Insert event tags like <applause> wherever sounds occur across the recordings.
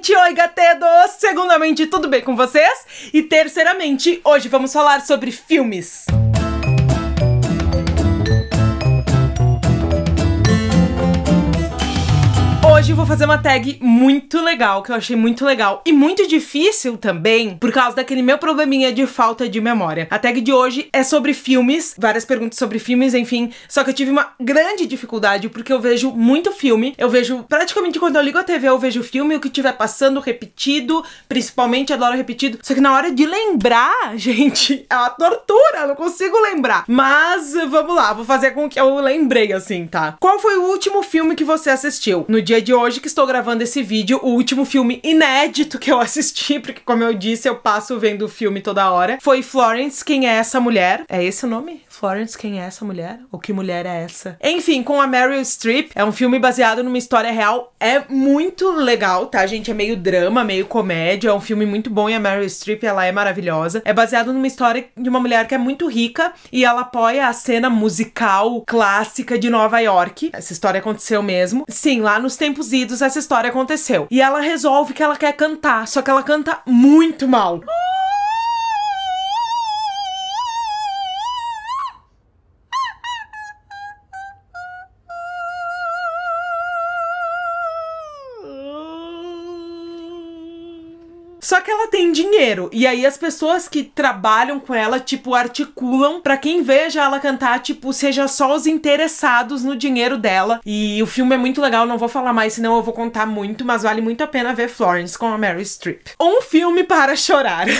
Primeiramente, oi gatedos! Segundamente, tudo bem com vocês? E terceiramente, hoje vamos falar sobre filmes. hoje eu vou fazer uma tag muito legal, que eu achei muito legal e muito difícil também, por causa daquele meu probleminha de falta de memória. A tag de hoje é sobre filmes, várias perguntas sobre filmes, enfim, só que eu tive uma grande dificuldade porque eu vejo muito filme, eu vejo praticamente quando eu ligo a TV eu vejo filme, o que tiver passando repetido, principalmente adoro repetido, só que na hora de lembrar, <laughs> gente, é uma tortura, eu não consigo lembrar. Mas vamos lá, vou fazer com que eu lembrei assim, tá? Qual foi o último filme que você assistiu? No dia de hoje que estou gravando esse vídeo, o último filme inédito que eu <laughs> assisti, porque como eu disse, eu passo vendo o filme toda hora, foi Florence, Quem é essa mulher? É esse o nome? Florence, quem é essa mulher? Ou que mulher é essa? Enfim, com a Meryl Streep, é um filme baseado numa história real, é muito legal, tá, gente? É meio drama, meio comédia, é um filme muito bom e a Meryl Streep, ela é maravilhosa. É baseado numa história de uma mulher que é muito rica e ela apoia a cena musical clássica de Nova York. Essa história aconteceu mesmo. Sim, lá nos tempos essa história aconteceu. E ela resolve que ela quer cantar, só que ela canta muito mal. Só que ela tem dinheiro. E aí as pessoas que trabalham com ela, tipo, articulam para quem veja ela cantar, tipo, seja só os interessados no dinheiro dela. E o filme é muito legal, não vou falar mais, senão eu vou contar muito, mas vale muito a pena ver Florence com a Mary Streep. Um filme para chorar. <laughs>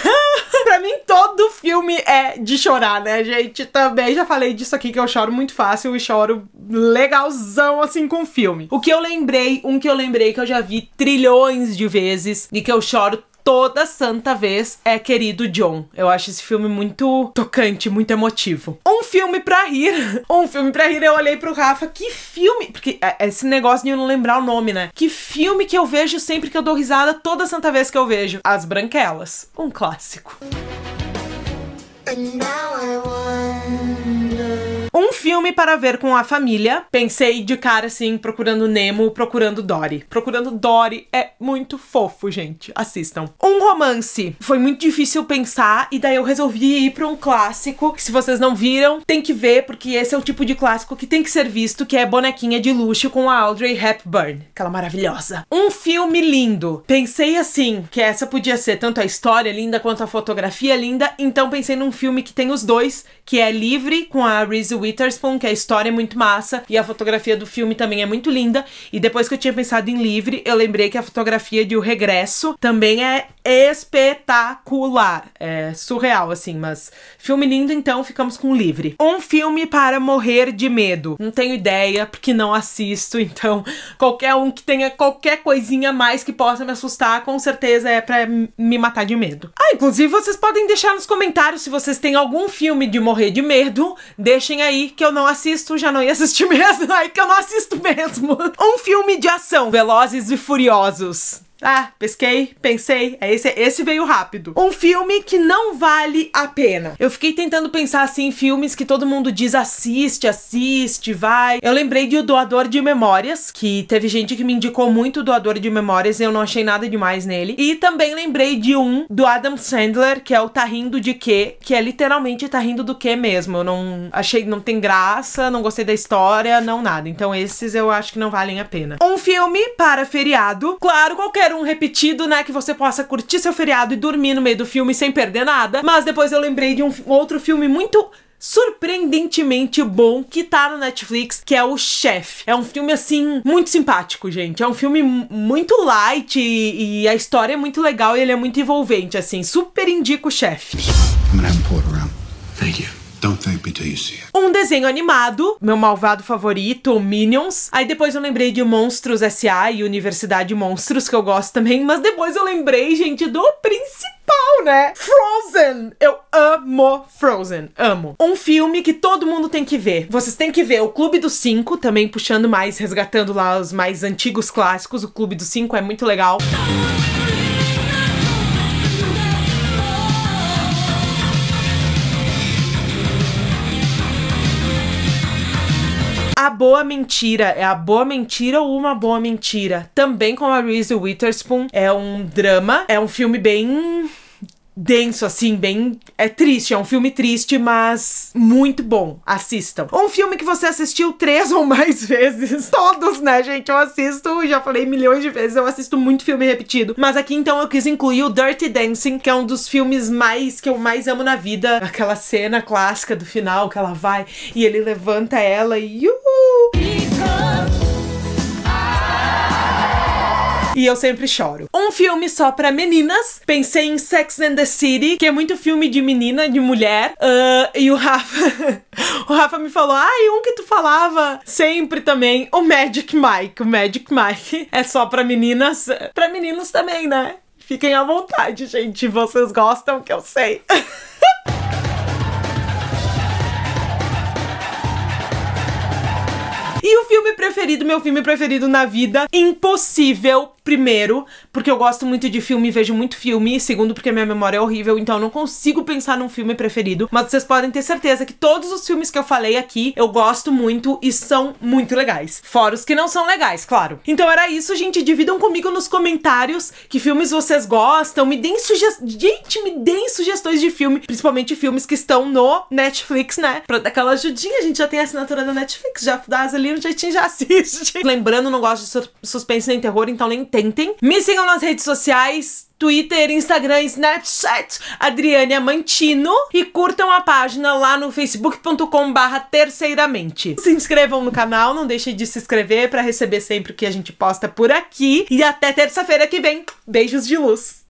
pra mim, todo filme é de chorar, né, gente? Também já falei disso aqui, que eu choro muito fácil e choro legalzão, assim, com o filme. O que eu lembrei, um que eu lembrei que eu já vi trilhões de vezes e que eu choro toda santa vez é querido John. Eu acho esse filme muito tocante, muito emotivo. Um filme pra rir. <laughs> Um filme pra rir, eu olhei pro Rafa, que filme... Porque é, é esse negócio de eu não lembrar o nome, né? Que filme que eu vejo sempre que eu dou risada, toda santa vez que eu vejo. As Branquelas. Um clássico. And now I filme para ver com a família. Pensei de cara assim, procurando Nemo, procurando Dory. Procurando Dory é muito fofo, gente. Assistam. Um romance. Foi muito difícil pensar e daí eu resolvi ir para um clássico que se vocês não viram, tem que ver porque esse é o tipo de clássico que tem que ser visto, que é Bonequinha de Luxo com a Audrey Hepburn, aquela maravilhosa. Um filme lindo. Pensei assim, que essa podia ser tanto a história linda quanto a fotografia linda, então pensei num filme que tem os dois, que é Livre com a Reese Witherspoon Witherspoon, que a história é muito massa e a fotografia do filme também é muito linda. E depois que eu tinha pensado em Livre, eu lembrei que a fotografia de O Regresso também é espetacular. É surreal, assim, mas filme lindo, então ficamos com Livre. Um filme para morrer de medo. Não tenho ideia, porque não assisto, <laughs> então qualquer um que tenha qualquer coisinha a mais que possa me assustar, com certeza é pra me matar de medo. Ah, inclusive vocês podem deixar nos comentários se vocês têm algum filme de morrer de medo. Deixem aí que eu não assisto, já não ia assistir <laughs> mesmo. Aí que eu não assisto mesmo. Um filme de ação, Velozes e Furiosos. Ah, pesquei, pensei, é esse, esse veio rápido. Um filme que não vale a pena. Eu fiquei tentando pensar assim em filmes que todo mundo diz assiste, assiste, vai. Eu lembrei de O Doador de Memórias, que teve gente que me indicou muito O Doador de Memórias e eu não achei nada demais nele. E também lembrei de um do Adam Sandler, que é o Tá Rindo de Quê, que é literalmente Tá Rindo do Quê mesmo. Eu não achei, não tem graça, não gostei da história, não nada. Então esses eu acho que não valem a pena. Um filme para feriado, claro, qualquer ter um repetido, né? Que você possa curtir seu feriado e dormir no meio do filme sem perder nada. Mas depois eu lembrei de um outro filme muito surpreendentemente bom que tá no Netflix, que é o Chef. É um filme assim muito simpático, gente. É um filme muito light e, e, a história é muito legal e ele é muito envolvente assim. Super indico o Chef. I'm gonna have him Thank you. Um desenho animado, meu malvado favorito, Minions. Aí depois eu lembrei de Monstros S.A. e Universidade Monstros, que eu gosto também. Mas depois eu lembrei, gente, do principal, né? Frozen! Eu amo Frozen, amo. Um filme que todo mundo tem que ver. Vocês têm que ver o Clube dos Cinco, também puxando mais, resgatando lá os mais antigos clássicos. O Clube dos Cinco é muito legal. Música A Boa Mentira é A Boa Mentira ou Uma Boa Mentira, também com a Reese Witherspoon. É um drama, é um filme bem denso, assim, bem. É triste, é um filme triste, mas muito bom. Assistam. Um filme que você assistiu três <laughs> ou mais vezes. Todos, né, gente? Eu assisto, já falei milhões de vezes, eu assisto muito filme repetido. Mas aqui então eu quis incluir o Dirty Dancing, que é um dos filmes mais que eu mais amo na vida. Aquela cena clássica do final que ela vai e ele levanta ela e. Uh! E eu sempre choro. Um filme só pra meninas. Pensei em Sex and the City, que é muito filme de menina, de mulher. Uh, e o Rafa... <laughs> o Rafa me falou, ah, e um que tu falava sempre também, o Magic Mike. O Magic Mike <laughs> é só pra meninas. Pra meninos também, né? Fiquem à vontade, gente. Vocês gostam, que eu sei. <laughs> E o filme preferido, meu filme preferido na vida, impossível, primeiro, porque eu gosto muito de filme, e vejo muito filme, segundo, porque minha memória é horrível, então eu não consigo pensar num filme preferido, mas vocês podem ter certeza que todos os filmes que eu falei aqui eu gosto muito e são muito legais. Fora os que não são legais, claro. Então era isso, gente, dividam comigo nos comentários que filmes vocês gostam, me deem sugestões, gente, me deem sugestões de filme, principalmente filmes que estão no Netflix, né, pra dar aquela ajudinha, a gente já tem a assinatura da Netflix, já dá as ali um jeitinho já assiste. <laughs> Lembrando, não gosto de suspense nem terror, então nem tentem. Me sigam nas redes sociais. Twitter, Instagram, Snapchat, Adriane Amantino e curtam a página lá no facebook.com barra terceiramente. Se inscrevam no canal, não deixem de se inscrever para receber sempre o que a gente posta por aqui e até terça-feira que vem. Beijos de luz!